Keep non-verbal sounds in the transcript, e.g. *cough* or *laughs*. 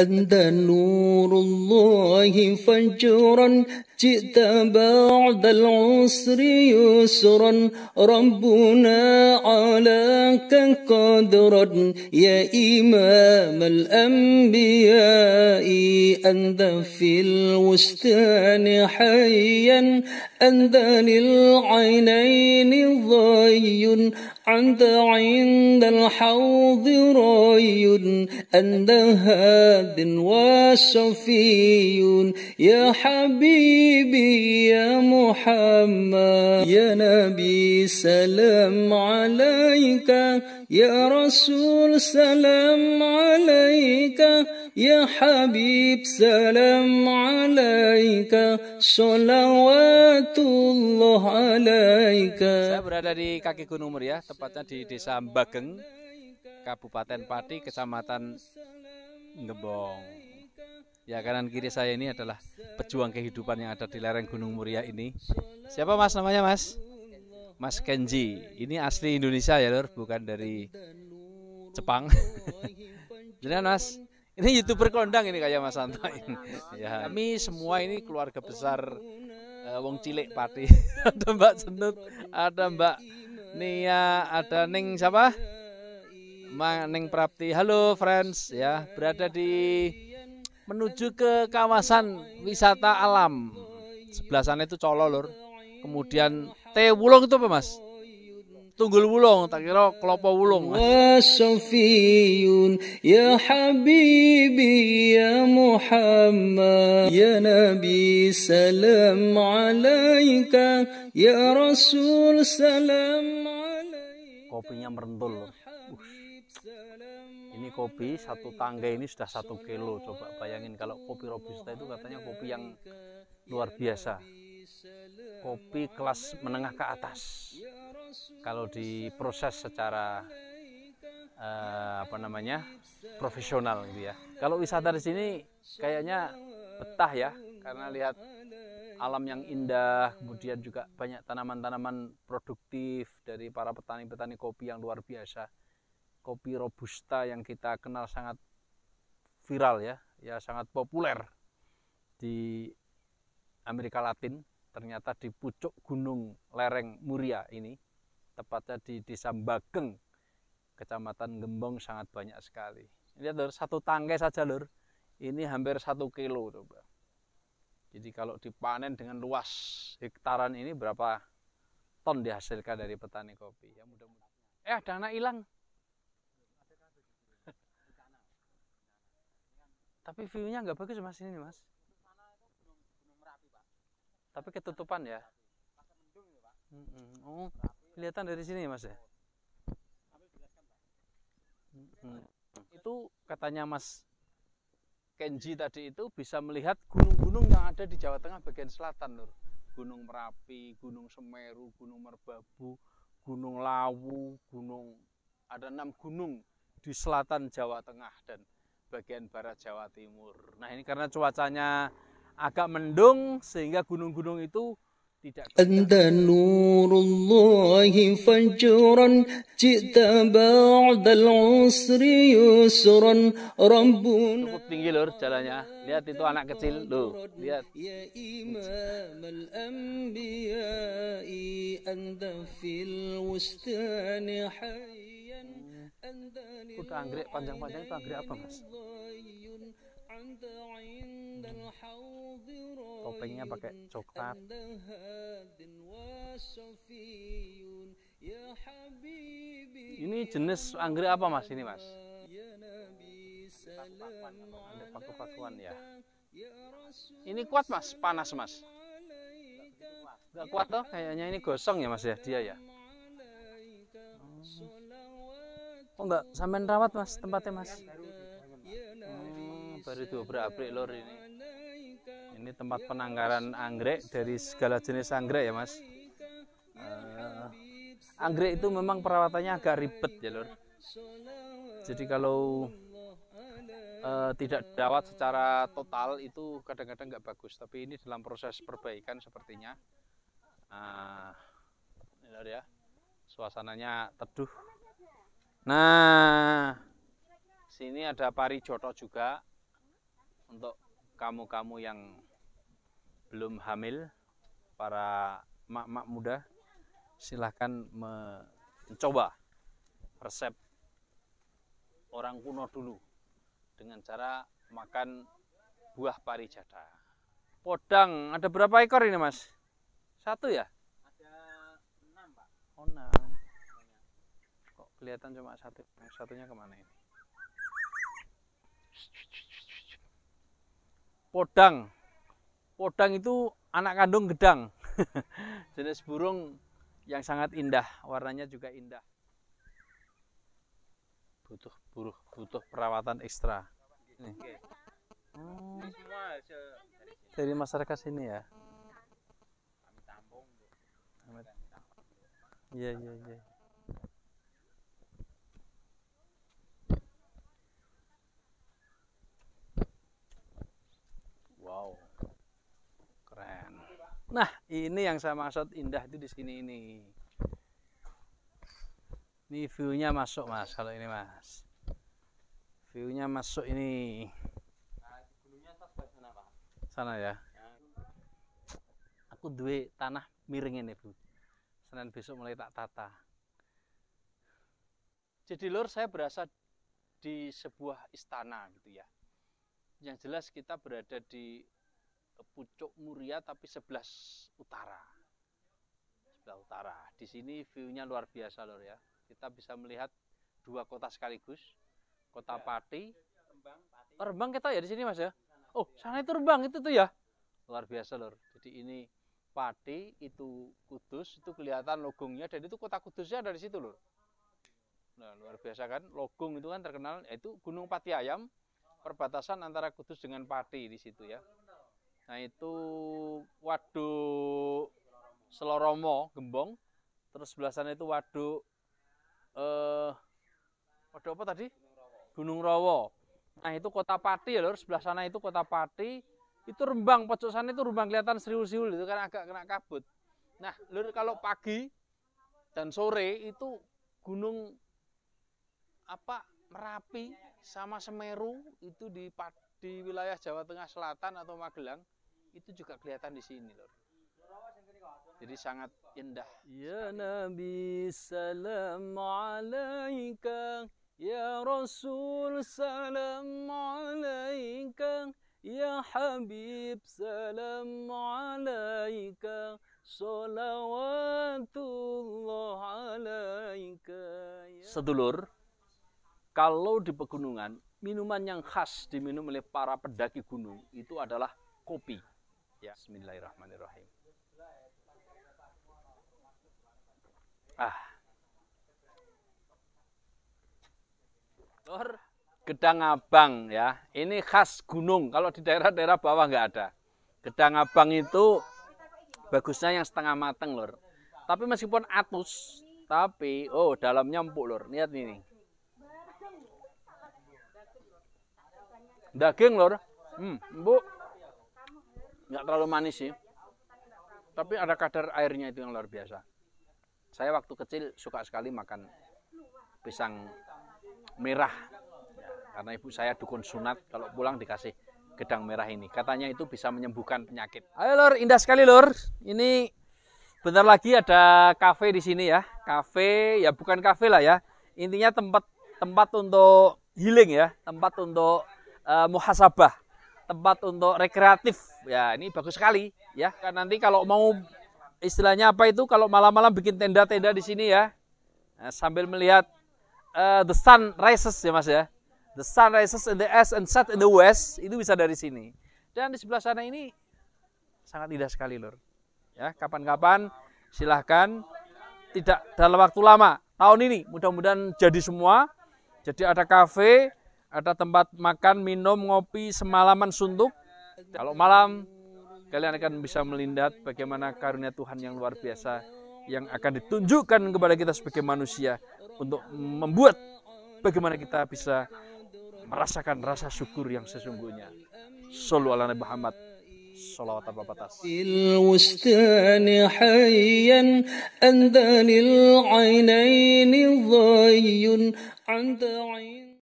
أنت نور الله فجرا جئت بعد العسر يسرا ربنا عليك قدرا يا إمام الأنبياء أنت في البستان حيا أنت للعينين ضي أنت عند الحوض رأي أنت هاد وصفي يا حبيبي يا محمد يا نبي سلام عليك يا رسول سلام عليك يا حبيب سلام عليك صلواتullah عليك Saya berada di kaki Gunung Muria, ya, tepatnya di Desa Bageng, Kabupaten Pati, Kecamatan Ngebong. Ya kanan kiri saya ini adalah pejuang kehidupan yang ada di lereng Gunung Muria ya ini. Siapa mas namanya mas? Mas Kenji. Ini asli Indonesia ya lor, bukan dari Jepang. Jangan *laughs* mas, ini youtuber kondang ini kayak ya, Mas Santo iya, *laughs* ya, ini. Ya, kami semua ini keluarga besar uh, wong cilik pati. *laughs* ada Mbak Senut, ada Mbak Nia, ada Ning siapa? Ning Prapti. Halo friends ya, berada di menuju ke kawasan wisata alam. Sebelah sana itu Colo kemudian Kemudian Tewulung itu apa Mas? Tunggul Wulung, tak kira Kelopo Wulung. Wasofiyun ya Habibi ya Muhammad ya Nabi salam alaika ya Rasul salam alaika. Kopinya merentul loh. Ini kopi satu tangga ini sudah satu kilo. Coba bayangin kalau kopi robusta itu katanya kopi yang luar biasa kopi kelas menengah ke atas. Kalau diproses secara uh, apa namanya profesional gitu ya. Kalau wisata di sini kayaknya betah ya karena lihat alam yang indah, kemudian juga banyak tanaman-tanaman produktif dari para petani-petani kopi yang luar biasa. Kopi robusta yang kita kenal sangat viral ya, ya sangat populer di Amerika Latin ternyata di pucuk gunung lereng Muria ini, tepatnya di desa Bageng, kecamatan Gembong sangat banyak sekali. Lihat lor, satu tangkai saja lur, ini hampir satu kilo coba. Jadi kalau dipanen dengan luas hektaran ini berapa ton dihasilkan dari petani kopi? Ya mudah-mudahan. Eh, ada anak hilang. *laughs* Tapi view-nya nggak bagus mas ini mas. Tapi ketutupan ya. Oh, kelihatan dari sini Mas ya? Itu katanya Mas Kenji tadi itu bisa melihat gunung-gunung yang ada di Jawa Tengah bagian selatan, Nur. Gunung Merapi, Gunung Semeru, Gunung Merbabu, Gunung Lawu, Gunung ada enam gunung di selatan Jawa Tengah dan bagian barat Jawa Timur. Nah ini karena cuacanya agak mendung sehingga gunung-gunung itu tidak Anta tinggi lur jalannya Lihat itu anak kecil lu. Lihat Ya anggrek panjang-panjang itu anggrek apa mas? Topengnya pakai coklat. Ya ini jenis anggrek apa mas ini mas? Ada paku-pakuan ya. ya ini kuat mas, panas mas. Gak kuat toh, kayaknya ini gosong ya mas ya dia ya. Oh nggak sampean rawat mas tempatnya mas? baru dua abrik lor ini ini tempat penangkaran anggrek dari segala jenis anggrek ya mas uh, anggrek itu memang perawatannya agak ribet ya lor jadi kalau uh, tidak dirawat secara total itu kadang-kadang nggak bagus tapi ini dalam proses perbaikan sepertinya nah ini lor ya suasananya teduh nah sini ada pari jotok juga untuk kamu-kamu yang belum hamil, para mak-mak muda, silahkan mencoba resep orang kuno dulu dengan cara makan buah parijada. Podang, ada berapa ekor ini mas? Satu ya? Ada enam pak. Oh enam. Kok kelihatan cuma satu? Satunya kemana ini? podang. Podang itu anak kandung gedang. *laughs* Jenis burung yang sangat indah, warnanya juga indah. Butuh buruh, butuh perawatan ekstra. Ini. Hmm. Dari masyarakat sini ya. Iya iya iya. Nah, ini yang saya maksud indah itu di sini ini. Ini view-nya masuk, Mas, kalau ini, Mas. View-nya masuk ini. Sana ya. Aku duit tanah miring ini, Bu. Senin besok mulai tak tata. Jadi lur saya berasa di sebuah istana gitu ya. Yang jelas kita berada di ke pucuk Muria tapi sebelah utara. Sebelah utara. Di sini view-nya luar biasa lor ya. Kita bisa melihat dua kota sekaligus. Kota ya. Pati. terbang Pati. kita ya di sini Mas ya. Oh, sana itu terbang itu tuh ya. Luar biasa lor. Jadi ini Pati itu Kudus itu kelihatan logongnya dan itu kota Kudusnya ada di situ lor. Nah, luar biasa kan logong itu kan terkenal yaitu Gunung Pati Ayam perbatasan antara Kudus dengan Pati di situ ya. Nah itu waduk Seloromo Gembong. Terus sebelah sana itu waduk eh waduk apa tadi? Gunung Rawo. Nah itu kota Pati ya lor. Sebelah sana itu kota Pati. Itu Rembang pojok sana itu Rembang kelihatan seriul-seriul itu kan agak kena kabut. Nah lor kalau pagi dan sore itu gunung apa Merapi sama Semeru itu di di wilayah Jawa Tengah Selatan atau Magelang itu juga kelihatan di sini lor. Jadi sangat indah. Ya sekali. Nabi salam alaika ya Rasul salam alaika ya Habib salam alaika salawatullah alaika ya Sedulur kalau di pegunungan minuman yang khas diminum oleh para pendaki gunung itu adalah kopi. Ya. Bismillahirrahmanirrahim. Ah. Lor, gedang abang ya. Ini khas gunung. Kalau di daerah-daerah bawah nggak ada. Gedang abang itu bagusnya yang setengah mateng lor. Tapi meskipun atus, tapi oh dalamnya empuk lor. Lihat ini. Daging lor. Hmm, empuk nggak terlalu manis sih tapi ada kadar airnya itu yang luar biasa saya waktu kecil suka sekali makan pisang merah ya, karena ibu saya dukun sunat kalau pulang dikasih gedang merah ini katanya itu bisa menyembuhkan penyakit ayo lor indah sekali lor ini bentar lagi ada kafe di sini ya kafe ya bukan kafe lah ya intinya tempat tempat untuk healing ya tempat untuk uh, muhasabah tempat untuk rekreatif. Ya, ini bagus sekali ya. Kan nanti kalau mau istilahnya apa itu kalau malam-malam bikin tenda-tenda di sini ya. Nah, sambil melihat uh, the sun rises ya Mas ya. The sun rises in the east and set in the west itu bisa dari sini. Dan di sebelah sana ini sangat indah sekali, Lur. Ya, kapan-kapan silahkan tidak dalam waktu lama tahun ini mudah-mudahan jadi semua jadi ada kafe ada tempat makan, minum, ngopi, semalaman suntuk. Kalau malam, kalian akan bisa melindat bagaimana karunia Tuhan yang luar biasa yang akan ditunjukkan kepada kita sebagai manusia untuk membuat bagaimana kita bisa merasakan rasa syukur yang sesungguhnya. Sallu ala Nabi Muhammad batas. بابتاس الوستان حيا أنت للعينين ضي عند عين